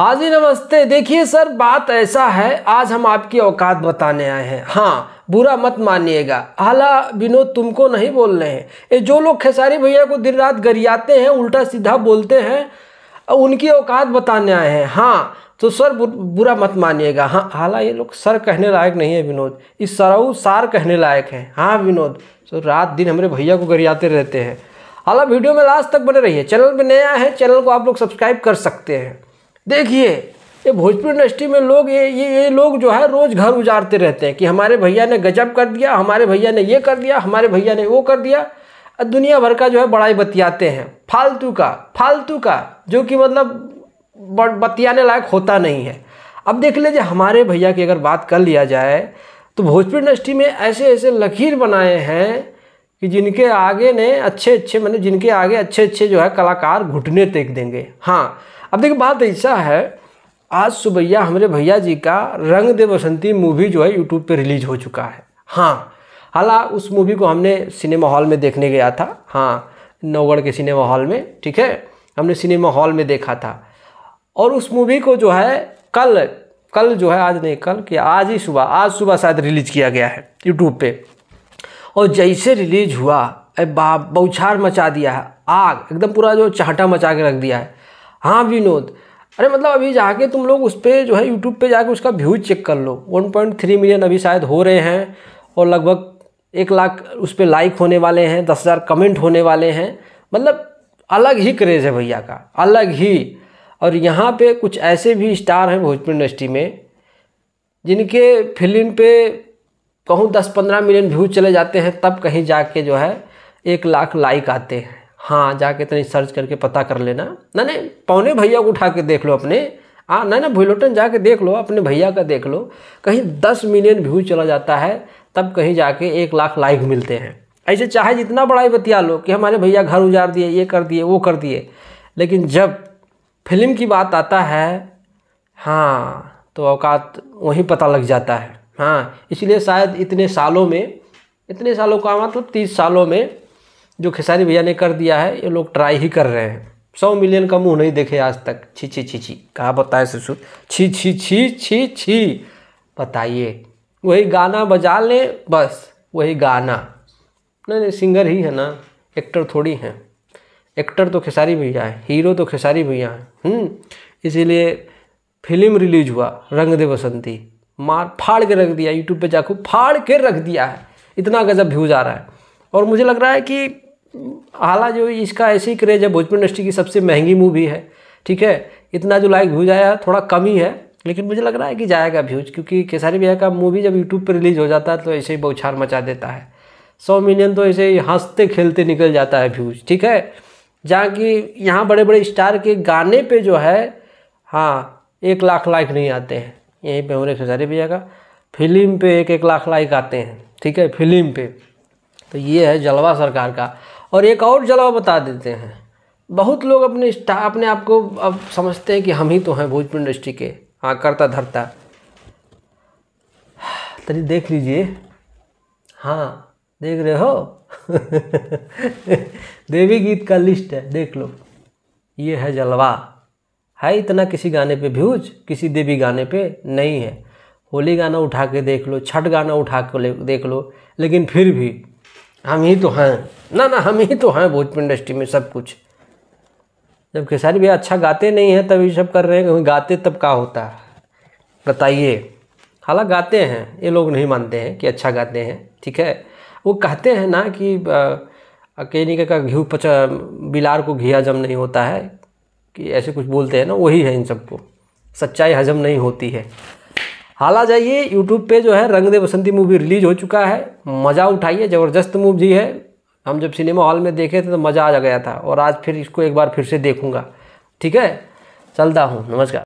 हाजी नमस्ते देखिए सर बात ऐसा है आज हम आपकी औकात बताने आए हैं हाँ बुरा मत मानिएगा हाला विनोद तुमको नहीं बोल रहे हैं ये जो लोग खेसारी भैया को दिन रात गरियाते हैं उल्टा सीधा बोलते हैं उनकी औकात बताने आए हैं हाँ तो सर बुरा मत मानिएगा हाँ हाला ये लोग सर कहने लायक नहीं है विनोद इस सराऊ सार कहने लायक है हाँ विनोद तो रात दिन हमारे भैया को गरियाते रहते हैं हाला वीडियो में लास्ट तक बने रहिए चैनल पर नया है चैनल को आप लोग सब्सक्राइब कर सकते हैं देखिए ये भोजपुर इंडस्ट्री में लोग ये ये ये लोग जो है रोज़ घर उजारते रहते हैं कि हमारे भैया ने गजब कर दिया हमारे भैया ने ये कर दिया हमारे भैया ने वो कर दिया और दुनिया भर का जो है बड़ाई बतियाते हैं फालतू का फालतू का जो कि मतलब बतियाने लायक होता नहीं है अब देख लीजिए हमारे भैया की अगर बात कर लिया जाए तो भोजपुर इंडस्ट्री में ऐसे ऐसे लकीर बनाए हैं कि जिनके आगे ने अच्छे अच्छे मतलब जिनके आगे अच्छे अच्छे जो है कलाकार घुटने टेक देंगे हाँ अब देखिए बात ऐसा है आज सुबैया हमारे भैया जी का रंग दे बसंती मूवी जो है यूट्यूब पे रिलीज हो चुका है हाँ हाला उस मूवी को हमने सिनेमा हॉल में देखने गया था हाँ नौगढ़ के सिनेमा हॉल में ठीक है हमने सिनेमा हॉल में देखा था और उस मूवी को जो है कल कल जो है आज नहीं कल कि आज ही सुबह आज सुबह शायद रिलीज किया गया है यूट्यूब पे और जैसे रिलीज हुआ बाप बौछार मचा दिया है आग एकदम पूरा जो चाहटा मचा के रख दिया है हाँ विनोद अरे मतलब अभी जाके तुम लोग उस पर जो है यूट्यूब पे जाके उसका व्यूज चेक कर लो 1.3 मिलियन अभी शायद हो रहे हैं और लगभग एक लाख उस पर लाइक होने वाले हैं दस हज़ार कमेंट होने वाले हैं मतलब अलग ही क्रेज़ है भैया का अलग ही और यहाँ पे कुछ ऐसे भी स्टार हैं भोजपुर इंडस्ट्री में जिनके फिल्म पे कहूँ दस पंद्रह मिलियन व्यूज चले जाते हैं तब कहीं जाके जो है एक लाख लाइक आते हैं हाँ जाके इतने सर्च करके पता कर लेना ना नहीं पौने भैया को उठा के देख लो अपने हाँ ना ना भूलोटन जाके देख लो अपने भैया का देख लो कहीं दस मिलियन व्यू चला जाता है तब कहीं जाके एक लाख लाइक मिलते हैं ऐसे चाहे जितना बड़ा ही बतिया लो कि हमारे भैया घर उजाड़ दिए ये कर दिए वो कर दिए लेकिन जब फिल्म की बात आता है हाँ तो औकात वहीं पता लग जाता है हाँ इसलिए शायद इतने सालों में इतने सालों का मतलब तीस सालों में जो खेसारी भैया ने कर दिया है ये लोग ट्राई ही कर रहे हैं सौ मिलियन का मुंह नहीं देखे आज तक छी छी छी छी कहा बताए सुसु छी छी छी छी छी बताइए वही गाना बजा लें बस वही गाना नहीं नहीं सिंगर ही है ना एक्टर थोड़ी हैं एक्टर तो खेसारी भैया है हीरो तो खेसारी भैया हैं हम्म। इसीलिए फिल्म रिलीज हुआ रंग दे बसंती मार फाड़ के रख दिया यूट्यूब पे जाकर फाड़ के रख दिया है इतना गजब व्यूज़ आ रहा है और मुझे लग रहा है कि आला जो इसका ऐसी क्रेज है भोजपुरी इंडस्ट्री की सबसे महंगी मूवी है ठीक है इतना जो लाइक व्यूज आया थोड़ा कम ही है लेकिन मुझे लग रहा है कि जाएगा व्यूज क्योंकि केसारी भैया का मूवी जब यूट्यूब पर रिलीज हो जाता है तो ऐसे ही बौछार मचा देता है सौ मिलियन तो ऐसे ही हंसते खेलते निकल जाता है व्यूज ठीक है जहाँ कि यहाँ बड़े बड़े स्टार के गाने पर जो है हाँ एक लाख लाइक नहीं आते हैं यहीं पर हमारे खेसारी भैया का फिल्म पे एक एक लाख लाइक आते हैं ठीक है फिल्म पे तो ये है जलवा सरकार का और एक और जलवा बता देते हैं बहुत लोग अपने स्टा अपने आप को अब समझते हैं कि हम ही तो हैं भोजपुर इंडस्ट्री के हाँ करता धरता तरी देख लीजिए हाँ देख रहे हो देवी गीत का लिस्ट है देख लो ये है जलवा है इतना किसी गाने पे भ्यूज किसी देवी गाने पे नहीं है होली गाना उठा के देख लो छठ गाना उठा के देख लो लेकिन फिर भी हम ही तो हैं ना ना हम ही तो हैं भोजपुरी इंडस्ट्री में सब कुछ जब खेसारी भैया अच्छा गाते नहीं हैं तब ये सब कर रहे हैं क्योंकि गाते तब का होता बताइए हालांकि गाते हैं ये लोग नहीं मानते हैं कि अच्छा गाते हैं ठीक है वो कहते हैं ना कि नहीं का घी पचा बिलार को घी हजम नहीं होता है कि ऐसे कुछ बोलते हैं ना वही है इन सबको सच्चाई हजम नहीं होती है हाला जाइए यूट्यूब पे जो है रंग दे बसंती मूवी रिलीज हो चुका है मज़ा उठाइए ज़बरदस्त मूवी है हम जब सिनेमा हॉल में देखे थे तो मज़ा आ गया था और आज फिर इसको एक बार फिर से देखूँगा ठीक है चलता हूँ नमस्कार